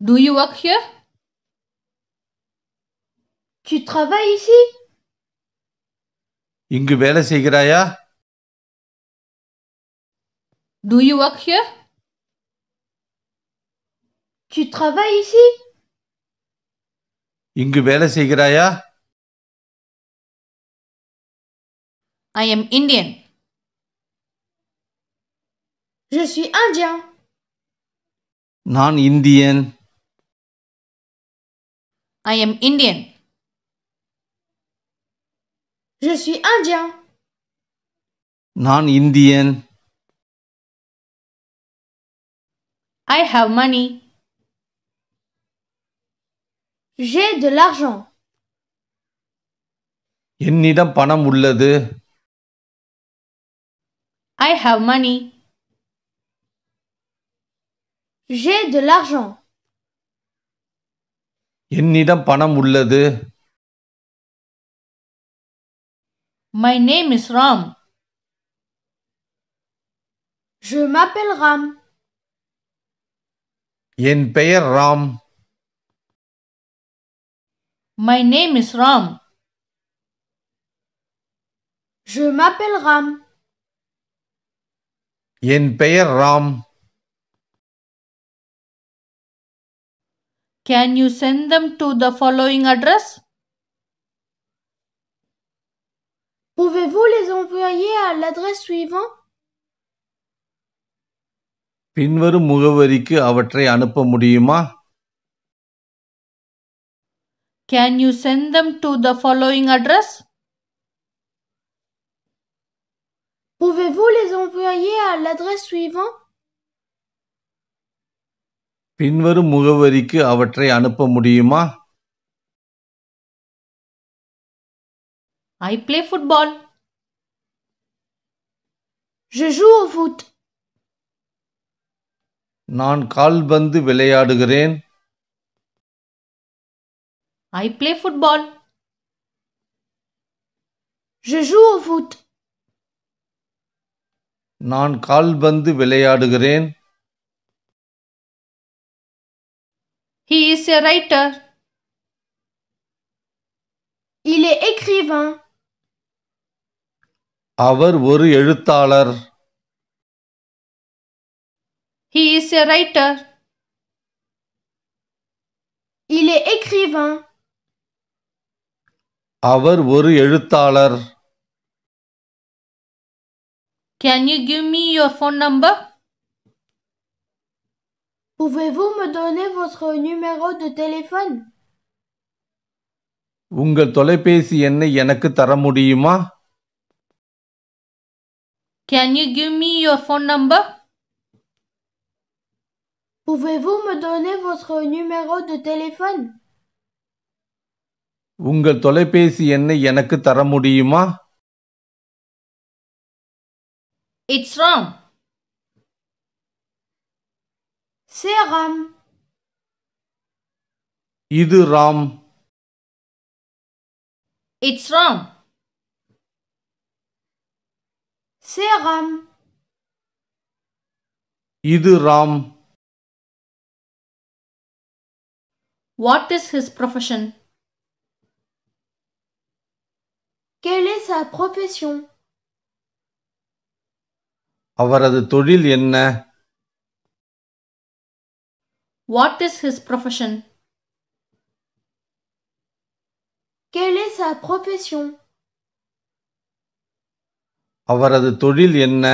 Do you work here? Tu travailles ici? Inge வேலை செய்கிறாயா? Do you work here? Tu travailles ici? Inge வேலை செய்கிறாயா? I am Indian. Je suis indien. Non Indian I am Indian. Je suis indien. Non-Indian. I have money. J'ai de l'argent. என்னிடம் பணம் உள்ளது I have money. J'ai de l'argent. என்னிடம் பணம் உள்ளது My name is Ram. Je m'appelle Ram. என் பெயர் Ram My name is Ram. Je m'appelle Ram. என் பெயர் Ram Can you send them to the following address? Pouvez-vous les envoyer à l'adresse suivante? பின்வரும் முகவரிக்கு அவற்றை அனுப்ப Can you send them to the following address? Pouvez-vous les envoyer à l'adresse suivante? பின்வரும் முகவரிக்கு அவற்றை அனுப்ப முடியுமா ஐ பிளே ஃபுட்பால் நான் கால்பந்து விளையாடுகிறேன் ஐ பிளே ஃபுட்பால் நான் கால்பந்து விளையாடுகிறேன் He is a writer. Il est écrivain. அவர் ஒரு எழுத்தாளர் He is a writer. Il est écrivain. அவர் ஒரு எழுத்தாளர் Can you give me your phone number? Pouvez-vous me donner votre numéro de téléphone உங்கள் தொலைபேசி எண்ணை எனக்கு தர முடியுமா Can you give me your phone number? Pouvez-vous me donner votre numéro de téléphone உங்கள் தொலைபேசி எண்ணை எனக்கு தர முடியுமா It's wrong. C'est Ram. இது Ram It's Ram. C'est Ram. இது Ram What is his profession? Quelle est sa profession? அவரது தொழில் என்ன What is his profession? Quelle est sa profession? அவரது தொழில் என்ன